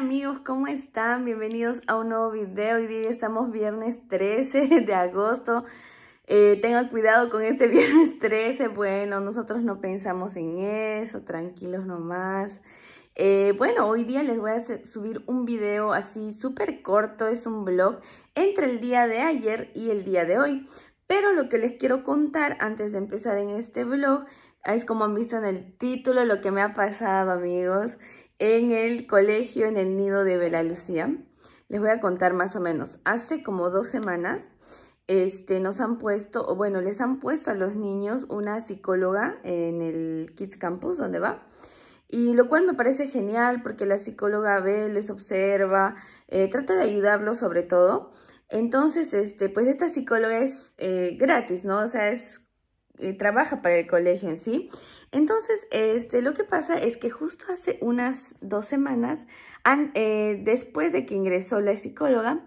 amigos, ¿cómo están? Bienvenidos a un nuevo video. Hoy día estamos viernes 13 de agosto. Eh, tengan cuidado con este viernes 13. Bueno, nosotros no pensamos en eso, tranquilos nomás. Eh, bueno, hoy día les voy a subir un video así súper corto, es un vlog, entre el día de ayer y el día de hoy. Pero lo que les quiero contar antes de empezar en este vlog es como han visto en el título lo que me ha pasado amigos en el colegio, en el nido de Bela Lucía. Les voy a contar más o menos. Hace como dos semanas este, nos han puesto, o bueno, les han puesto a los niños una psicóloga en el Kids Campus, donde va. Y lo cual me parece genial porque la psicóloga ve, les observa, eh, trata de ayudarlos sobre todo. Entonces, este, pues esta psicóloga es eh, gratis, ¿no? O sea, es, eh, trabaja para el colegio en sí. Entonces, este, lo que pasa es que justo hace unas dos semanas, eh, después de que ingresó la psicóloga,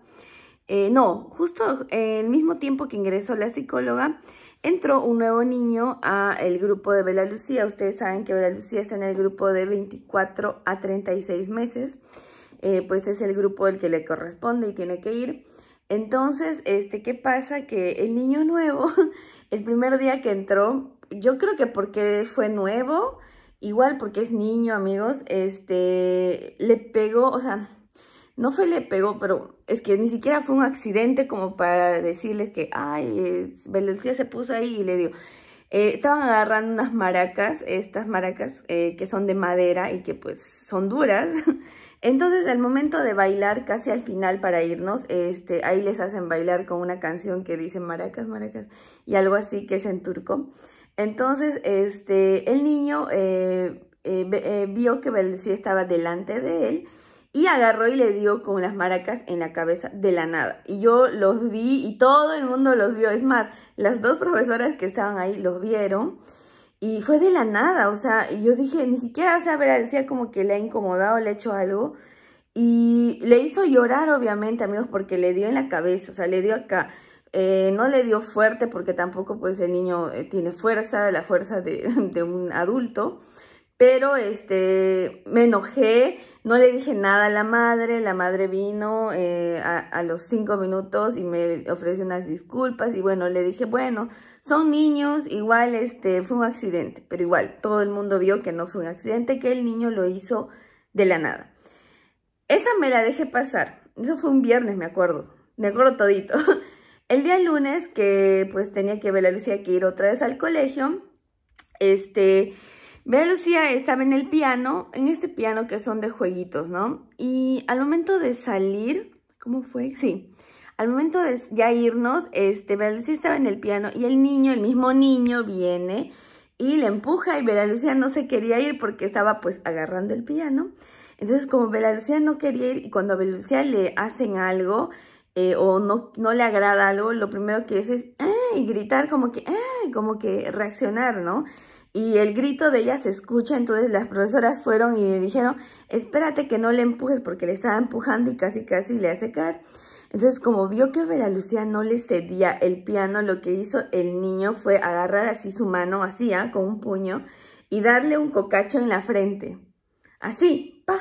eh, no, justo el mismo tiempo que ingresó la psicóloga, entró un nuevo niño al grupo de Bela Lucía. Ustedes saben que Bela Lucía está en el grupo de 24 a 36 meses. Eh, pues es el grupo el que le corresponde y tiene que ir. Entonces, este, ¿qué pasa? Que el niño nuevo, el primer día que entró, yo creo que porque fue nuevo, igual porque es niño, amigos, este, le pegó, o sea, no fue le pegó, pero es que ni siquiera fue un accidente como para decirles que, ay, velocidad se puso ahí y le dio. Eh, estaban agarrando unas maracas, estas maracas eh, que son de madera y que pues son duras. Entonces al momento de bailar, casi al final para irnos, este, ahí les hacen bailar con una canción que dice maracas, maracas y algo así que es en turco. Entonces, este, el niño eh, eh, eh, vio que Belcí estaba delante de él y agarró y le dio con las maracas en la cabeza de la nada. Y yo los vi y todo el mundo los vio. Es más, las dos profesoras que estaban ahí los vieron. Y fue de la nada, o sea, yo dije, ni siquiera, o sea, como que le ha incomodado, le ha hecho algo. Y le hizo llorar, obviamente, amigos, porque le dio en la cabeza, o sea, le dio acá. Eh, no le dio fuerte porque tampoco pues el niño eh, tiene fuerza, la fuerza de, un adulto. Pero este, me enojé, no le dije nada a la madre, la madre vino eh, a, los cinco minutos y me ofreció unas disculpas y bueno, le dije, bueno, son niños, igual este, fue un accidente, pero igual todo el mundo vio que no fue un accidente, que el niño lo hizo de la nada. Esa me la dejé pasar, eso fue un viernes, me acuerdo, me acuerdo todito. El día lunes, que pues tenía que ver Lucía que ir otra vez al colegio, este, Bela Lucía estaba en el piano, en este piano que son de jueguitos, ¿no? Y al momento de salir, ¿cómo fue? Sí, al momento de ya irnos, este, Bela Lucía estaba en el piano y el niño, el mismo niño, viene y le empuja y Bela Lucía no se quería ir porque estaba pues agarrando el piano. Entonces como Bela Lucía no quería ir y cuando a Lucía le hacen algo, eh, o no, no le agrada algo, lo primero que es es gritar como que como que reaccionar, ¿no? Y el grito de ella se escucha, entonces las profesoras fueron y le dijeron, espérate que no le empujes porque le estaba empujando y casi casi le hace caer. Entonces, como vio que Vera Lucía no le cedía el piano, lo que hizo el niño fue agarrar así su mano, así, ¿ah? con un puño, y darle un cocacho en la frente. Así, pa.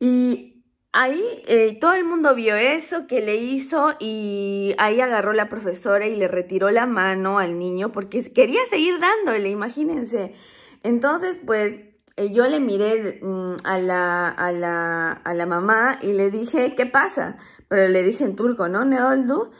Y Ahí eh, todo el mundo vio eso que le hizo y ahí agarró la profesora y le retiró la mano al niño porque quería seguir dándole, imagínense. Entonces, pues eh, yo le miré mm, a, la, a, la, a, la, mamá y le dije, ¿qué pasa? Pero le dije en turco, ¿no? Neoldu.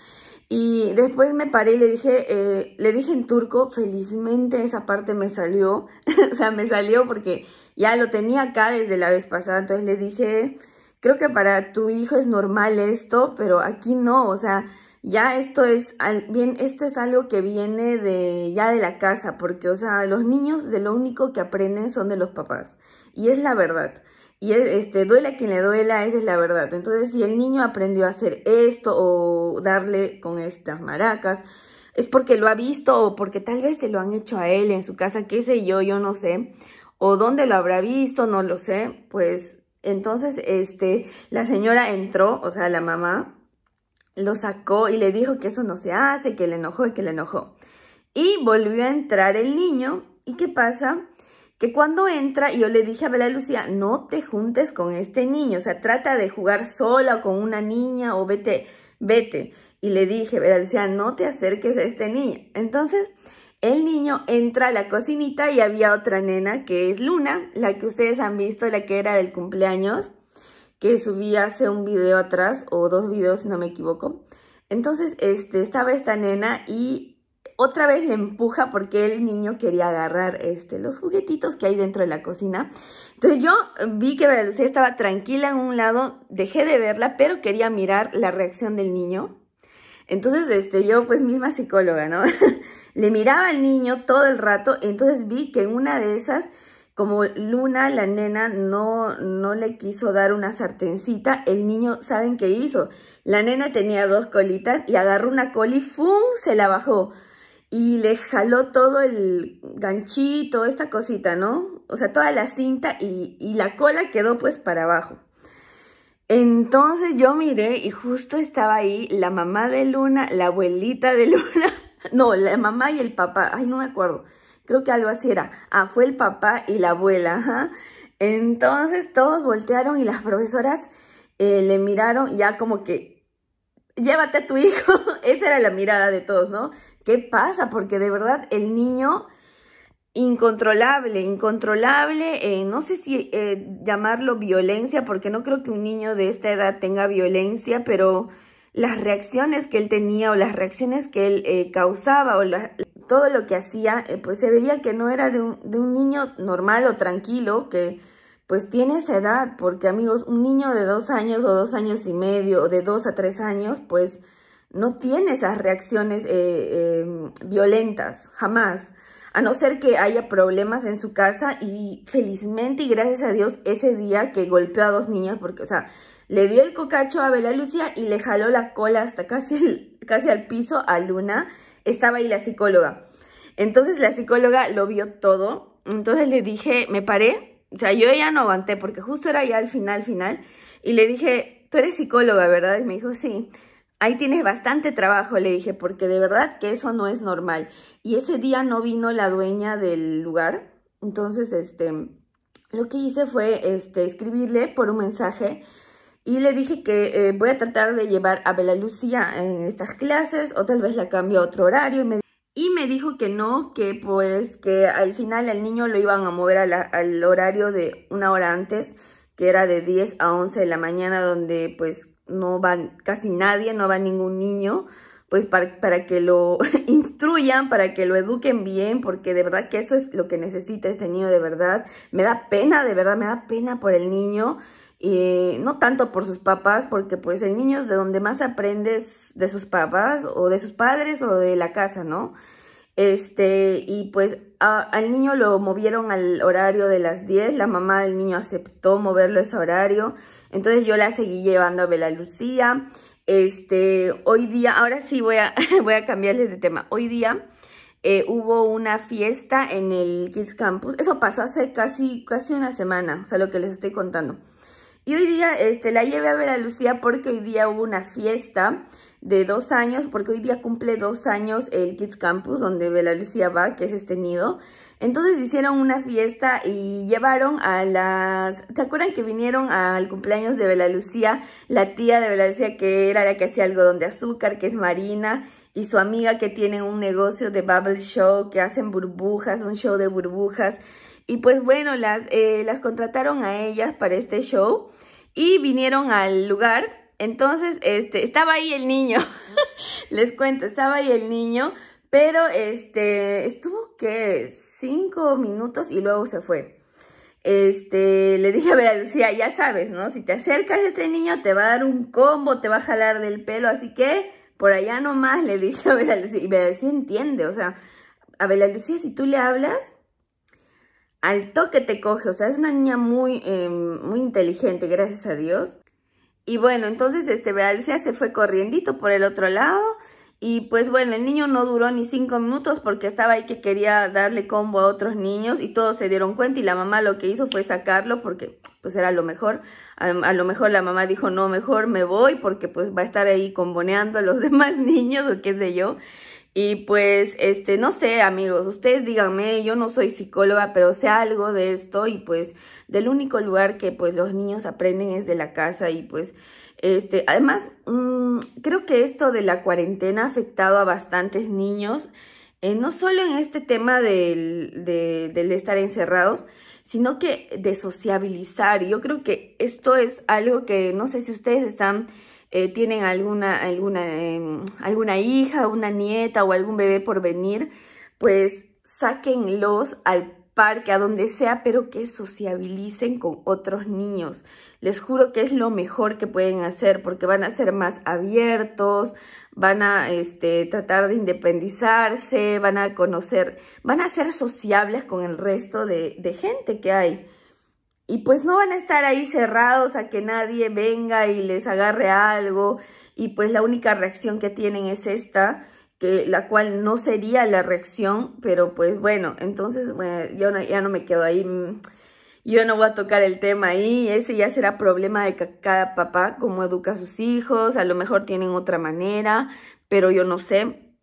Y después me paré y le dije, eh, le dije en turco, felizmente esa parte me salió, o sea, me salió porque ya lo tenía acá desde la vez pasada, entonces le dije... Creo que para tu hijo es normal esto, pero aquí no, o sea, ya esto es bien esto es algo que viene de ya de la casa porque o sea los niños de lo único que aprenden son de los papás y es la verdad y este duele a quien le duela esa es la verdad entonces si el niño aprendió a hacer esto o darle con estas maracas es porque lo ha visto o porque tal vez se lo han hecho a él en su casa qué sé yo yo no sé o dónde lo habrá visto no lo sé pues entonces, este, la señora entró, o sea, la mamá, lo sacó y le dijo que eso no se hace, que le enojó y que le enojó. Y volvió a entrar el niño. ¿Y qué pasa? Que cuando entra, yo le dije a Bela Lucía, no te juntes con este niño, o sea, trata de jugar sola o con una niña o vete, vete. Y le dije, Bela Lucía, no te acerques a este niño. Entonces, el niño entra a la cocinita y había otra nena que es Luna, la que ustedes han visto, la que era del cumpleaños, que subí hace un video atrás o dos videos si no me equivoco. Entonces este, estaba esta nena y otra vez empuja porque el niño quería agarrar este, los juguetitos que hay dentro de la cocina. Entonces yo vi que Lucía estaba tranquila en un lado, dejé de verla, pero quería mirar la reacción del niño. Entonces, este, yo pues misma psicóloga, ¿no? Le miraba al niño todo el rato, entonces vi que en una de esas, como Luna, la nena, no, no le quiso dar una sartencita, el niño, ¿saben qué hizo? La nena tenía dos colitas y agarró una cola y ¡fum! se la bajó. Y le jaló todo el ganchito, esta cosita, ¿no? O sea, toda la cinta y la cola quedó pues para abajo. Entonces yo miré y justo estaba ahí la mamá de Luna, la abuelita de Luna, no, la mamá y el papá, ay, no me acuerdo, creo que algo así era, ah, fue el papá y la abuela, ajá. Entonces todos voltearon y las profesoras eh, le miraron ya como que, llévate a tu hijo, esa era la mirada de todos, ¿no? ¿Qué pasa? Porque de verdad el niño incontrolable, incontrolable, eh, no sé si eh, llamarlo violencia, porque no creo que un niño de esta edad tenga violencia, pero las reacciones que él tenía o las reacciones que él eh, causaba o todo lo que hacía, pues se veía que no era de un, de un, niño normal o tranquilo, que pues tiene esa edad, porque amigos, un niño de dos años o dos años y medio, o de dos a tres años, pues no tiene esas reacciones violentas, jamás a no ser que haya problemas en su casa y felizmente y gracias a Dios ese día que golpeó a dos niñas porque, o sea, le dio el cocacho a Bela Lucia y le jaló la cola hasta casi, casi al piso a Luna, estaba ahí la psicóloga. Entonces la psicóloga lo vio todo, entonces le dije, me paré, o sea, yo ya no aguanté porque justo era ya al final, final, y le dije, tú eres psicóloga, ¿verdad? Y me dijo, sí ahí tienes bastante trabajo, le dije, porque de verdad que eso no es normal. Y ese día no vino la dueña del lugar, entonces, este, lo que hice fue, este, escribirle por un mensaje y le dije que eh, voy a tratar de llevar a Bela Lucía en estas clases o tal vez la cambie a otro horario y me y me dijo que no, que pues que al final al niño lo iban a mover al horario de una hora antes, que era de 10 a 11 de la mañana, donde pues no va casi nadie, no va ningún niño, pues para, para que lo instruyan, para que lo eduquen bien, porque de verdad que eso es lo que necesita este niño, de verdad. Me da pena, de verdad, me da pena por el niño, y no tanto por sus papás, porque pues el niño es de donde más aprendes de sus papás, o de sus padres, o de la casa, ¿no? Este, y pues al niño lo movieron al horario de las 10, la mamá del niño aceptó moverlo a ese horario, entonces yo la seguí llevando a Bela Lucía. Este, hoy día, ahora sí voy a, voy a cambiarles de tema. Hoy día eh, hubo una fiesta en el Kids Campus. Eso pasó hace casi, casi una semana, o sea, lo que les estoy contando. Y hoy día este, la llevé a ver Lucía porque hoy día hubo una fiesta de dos años, porque hoy día cumple dos años el Kids Campus, donde Bela Lucía va, que es este nido. Entonces hicieron una fiesta y llevaron a las... ¿Se acuerdan que vinieron al cumpleaños de Bela Lucía? La tía de Bela Lucía, que era la que hacía algodón de azúcar, que es Marina, y su amiga que tiene un negocio de bubble show, que hacen burbujas, un show de burbujas. Y pues bueno, las, eh, las contrataron a ellas para este show y vinieron al lugar. Entonces, este, estaba ahí el niño, les cuento, estaba ahí el niño, pero este, estuvo que cinco minutos y luego se fue. Este, le dije a Belalucía, Lucía, ya sabes, ¿no? Si te acercas a este niño te va a dar un combo, te va a jalar del pelo, así que por allá nomás le dije a Bela Lucía, y Bela entiende, o sea, a Bela Lucía si tú le hablas, al toque te coge, o sea, es una niña muy, em, muy inteligente, gracias a Dios. Y bueno, entonces este Bealcea se fue corriendo por el otro lado y pues bueno, el niño no duró ni cinco minutos porque estaba ahí que quería darle combo a otros niños y todos se dieron cuenta y la mamá lo que hizo fue sacarlo porque pues era lo mejor. A, a lo mejor la mamá dijo, no, mejor me voy porque pues va a estar ahí comboneando a los demás niños o qué sé yo. Y pues, este, no sé, amigos, ustedes díganme, yo no soy psicóloga, pero sé algo de esto y pues del único lugar que pues los niños aprenden es de la casa y pues, este, además, mm, creo que esto de la cuarentena ha afectado a bastantes niños, eh, no solo en este tema del, de, del estar encerrados, sino que de sociabilizar. Yo creo que esto es algo que no sé si ustedes están eh, tienen alguna, alguna, em, alguna hija, una nieta o algún bebé por venir, pues sáquenlos al parque, a donde sea, pero que sociabilicen con otros niños. Les juro que es lo mejor que pueden hacer porque van a ser más abiertos, van a este, tratar de independizarse, van a conocer, van a ser sociables con el resto de gente que hay. Y pues no van a estar ahí cerrados a que nadie venga y les agarre algo. Y pues la única reacción que tienen es esta, que la cual no sería la reacción, pero pues bueno, entonces eh, yo ya no me quedo ahí. Mm, yo no voy a tocar el tema ahí, ese ya será problema de cada papá, cómo educa a sus hijos, a lo mejor tienen otra manera, pero yo no sé.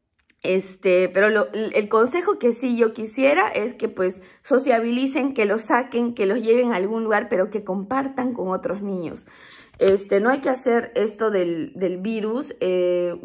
Este, pero lo, el consejo que sí yo quisiera es que pues sociabilicen, que los saquen, que los lleven a algún lugar, pero que compartan con otros niños. Este, no hay que hacer esto del, virus eh,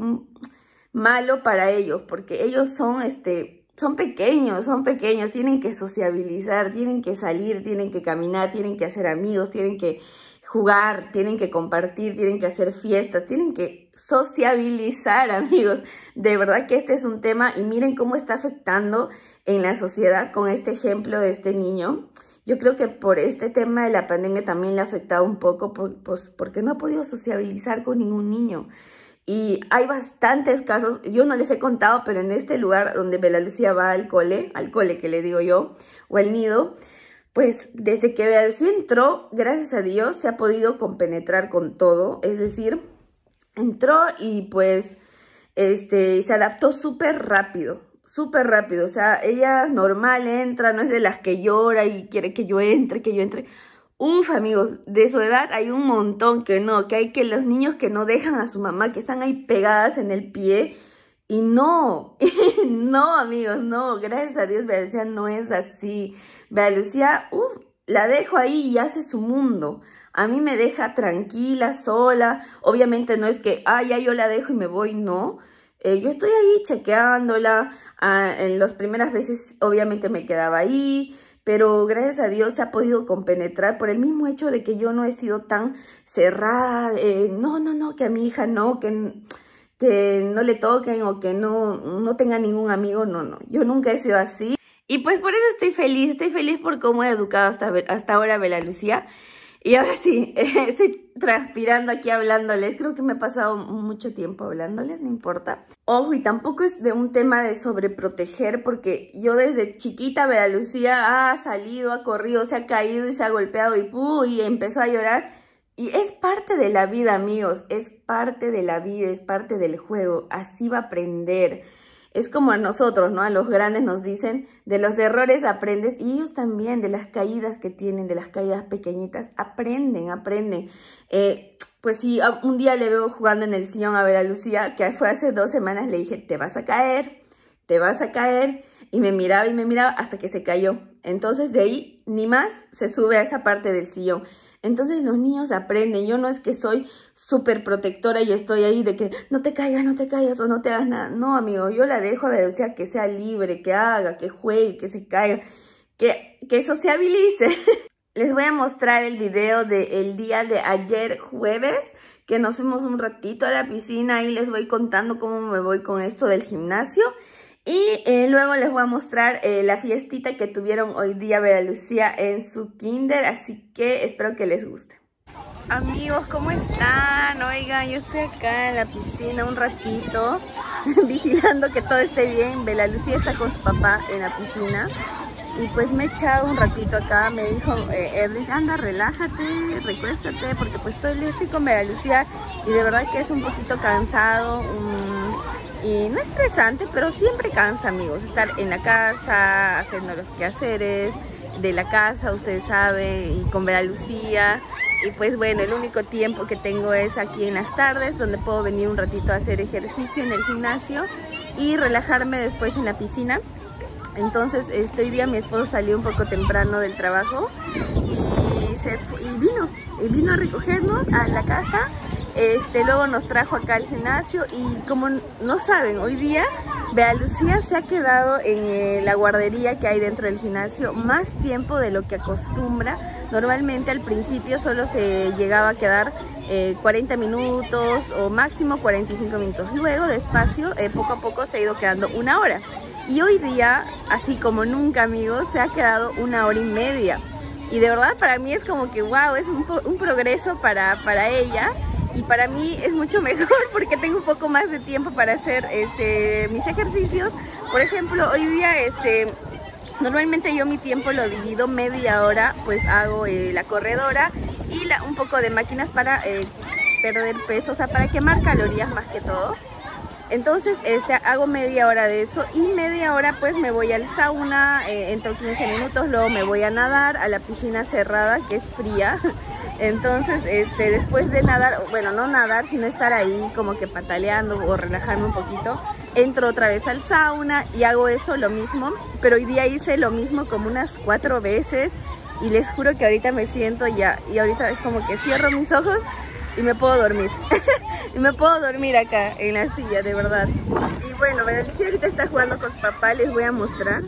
malo para ellos, porque ellos son, este, son pequeños, son pequeños, tienen que sociabilizar, tienen que salir, tienen que caminar, tienen que hacer amigos, tienen que jugar, tienen que compartir, tienen que hacer fiestas, tienen que sociabilizar, amigos. De verdad que este es un tema y miren cómo está afectando en la sociedad con este ejemplo de este niño. Yo creo que por este tema de la pandemia también le ha afectado un poco pues, porque no ha podido sociabilizar con ningún niño. Y hay bastantes casos, yo no les he contado, pero en este lugar donde Lucía va al cole, al cole que le digo yo, o al nido, pues desde que Lucía entró, gracias a Dios, se ha podido compenetrar con todo. Es decir, entró y pues este, se adaptó súper rápido, súper rápido. O sea, ella normal entra, no es de las que llora y quiere que yo entre, que yo entre. Uf, amigos, de su edad hay un montón que no, que hay que los niños que no dejan a su mamá, que están ahí pegadas en el pie. Y no, no, amigos, no, gracias a Dios, Bea no es así. Bea la dejo ahí y hace su mundo. A mí me deja tranquila, sola. Obviamente no es que, ah, ya yo la dejo y me voy, no. Eh, yo estoy ahí chequeándola. Ah, en las primeras veces obviamente me quedaba ahí, pero gracias a Dios se ha podido compenetrar por el mismo hecho de que yo no he sido tan cerrada. Eh, no, no, no, que a mi hija no, que que no le toquen o que no, no tenga ningún amigo, no, no. Yo nunca he sido así. Y pues por eso estoy feliz, estoy feliz por cómo he educado hasta, hasta ahora a Lucía. Y ahora sí, estoy transpirando aquí hablándoles, creo que me he pasado mucho tiempo hablándoles, no importa. Ojo, y tampoco es de un tema de sobreproteger, porque yo desde chiquita velalucía ha salido, ha corrido, se ha caído y se ha golpeado y, ¡pú! y empezó a llorar. Y es parte de la vida, amigos, es parte de la vida, es parte del juego, así va a aprender. Es como a nosotros, ¿no? A los grandes nos dicen, de los errores aprendes y ellos también, de las caídas que tienen, de las caídas pequeñitas, aprenden, aprenden. Eh, pues sí, un día le veo jugando en el sillón a ver a Lucía, que fue hace dos semanas, le dije, te vas a caer, te vas a caer, y me miraba y me miraba hasta que se cayó. Entonces de ahí, ni más, se sube a esa parte del sillón. Entonces los niños aprenden. Yo no es que soy súper protectora y estoy ahí de que no te caigas, no te caigas o no te hagas nada. No, amigo, yo la dejo a ver, o sea, que sea libre, que haga, que juegue, que se caiga, que, se habilice. Les voy a mostrar el video del día de ayer jueves, que nos fuimos un ratito a la piscina y les voy contando cómo me voy con esto del gimnasio. Y eh, luego les voy a mostrar eh, la fiestita que tuvieron hoy día Bela Lucía en su kinder, así que espero que les guste. Amigos, ¿cómo están? Oigan, yo estoy acá en la piscina un ratito, vigilando que todo esté bien. Bela Lucía está con su papá en la piscina. Y pues me he echado un ratito acá, me dijo eh, anda, relájate, recuéstate, porque pues estoy, listo con Bela Lucía y de verdad que es un poquito cansado, Un... Y no es estresante, pero siempre cansa, amigos, estar en la casa, haciendo los quehaceres de la casa, ustedes saben, y con ver a Lucía. Y pues bueno, el único tiempo que tengo es aquí en las tardes, donde puedo venir un ratito a hacer ejercicio en el gimnasio y relajarme después en la piscina. Entonces, este día mi esposo salió un poco temprano del trabajo y, y vino, y vino a recogernos a la casa este, luego nos trajo acá al gimnasio y como no saben, hoy día Bea Lucía se ha quedado en eh, la guardería que hay dentro del gimnasio más tiempo de lo que acostumbra. Normalmente al principio solo se llegaba a quedar 40 eh, minutos o máximo 45 minutos. Luego, despacio, eh, poco a poco se ha ido quedando una hora. Y hoy día, así como nunca amigos, se ha quedado una hora y media. Y de verdad para mí es como que wow, es un, un progreso para, para ella y para mí es mucho mejor porque tengo un poco más de tiempo para hacer este, mis ejercicios. Por ejemplo, hoy día este, Normalmente yo mi tiempo lo divido media hora, pues hago eh, la corredora y un poco de máquinas para eh, perder peso, o sea, para quemar calorías más que todo. Entonces este, hago media hora de eso y media hora pues me voy al sauna, eh, entro 15 minutos, luego me voy a nadar a la piscina cerrada que es fría Entonces, este, después de nadar, bueno, no nadar, sino estar ahí como que pataleando o relajarme un poquito, entro otra vez al sauna y hago eso lo mismo. Pero hoy día hice lo mismo como unas cuatro veces y les juro que ahorita me siento ya, y ahorita es como que cierro mis ojos y me puedo dormir. y me puedo dormir acá en la silla, de verdad. Y bueno, Valencia ahorita está jugando con su papá, les voy a mostrar.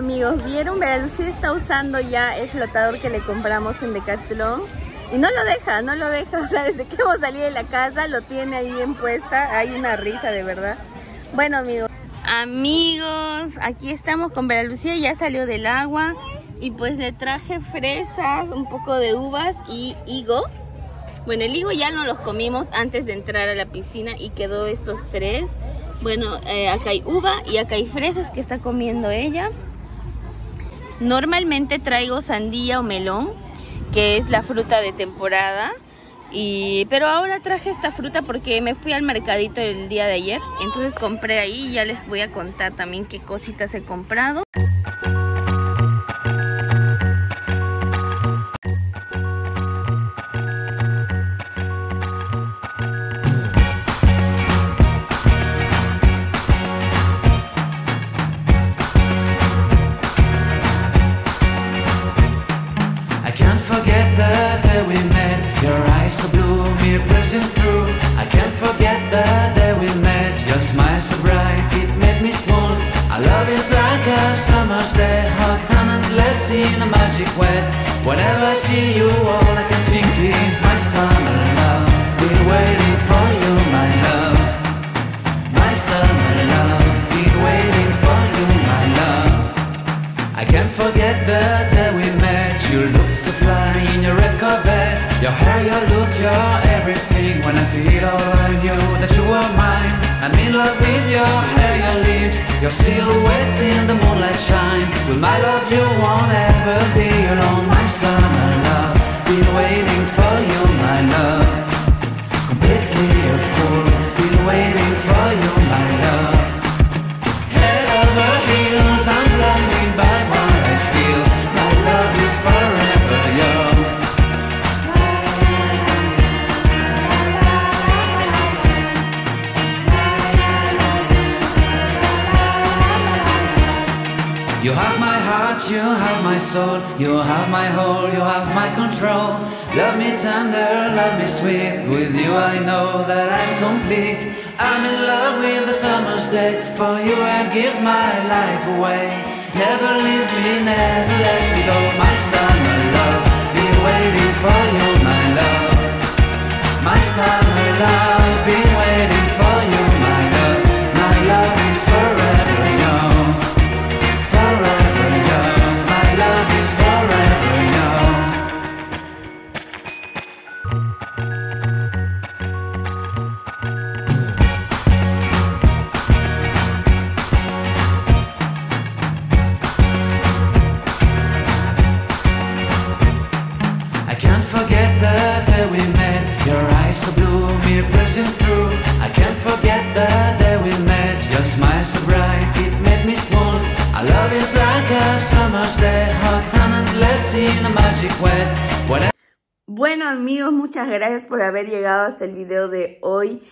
amigos, ¿vieron? Vean, está usando ya el flotador que le compramos en Decathlon. Y no lo deja, no lo deja. O sea, desde que hemos salido de la casa lo tiene ahí bien puesta. Hay una risa, de verdad. Bueno, amigos. Amigos, aquí estamos con Vera Lucía. Ya salió del agua. Y pues le traje fresas, un poco de uvas y higo. Bueno, el higo ya no los comimos antes de entrar a la piscina y quedó estos tres. Bueno, eh, acá hay uva y acá hay fresas que está comiendo ella. Normalmente traigo sandía o melón, que es la fruta de temporada. pero ahora traje esta fruta porque me fui al mercadito el día de ayer. Entonces compré ahí y ya les voy a contar también qué cositas he comprado. in a magic way. Whenever I see you, all I can think is my summer love. Been waiting for you, my love. My summer love. Been waiting for you, my love. I can't forget the day we met. You looked so fly in your red Corvette. Your hair, your look, your everything. When I see it all, I knew that you were mine. I'm in love with your hair. Your silhouette in the moonlight shine With my love you won't ever be alone My summer love Been waiting for you my love beat. I'm in love with the summer's day. For you, I'd give my life away. Never leave me, never let me go. My bueno amigos, muchas gracias por haber llegado hasta el video de hoy.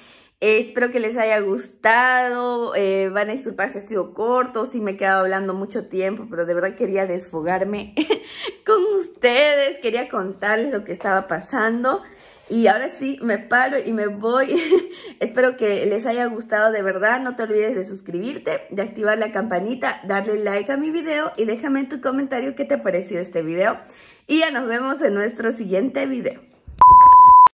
Eh, espero que les haya gustado, eh, van a disculpar si ha sido corto, si me he quedado hablando mucho tiempo, pero de verdad quería desfogarme con ustedes, quería contarles lo que estaba pasando. Y ahora sí, me paro y me voy. Espero que les haya gustado de verdad. No te olvides de suscribirte, de activar la campanita, darle like a mi video y déjame en tu comentario qué te ha parecido este video. Y ya nos vemos en nuestro siguiente video.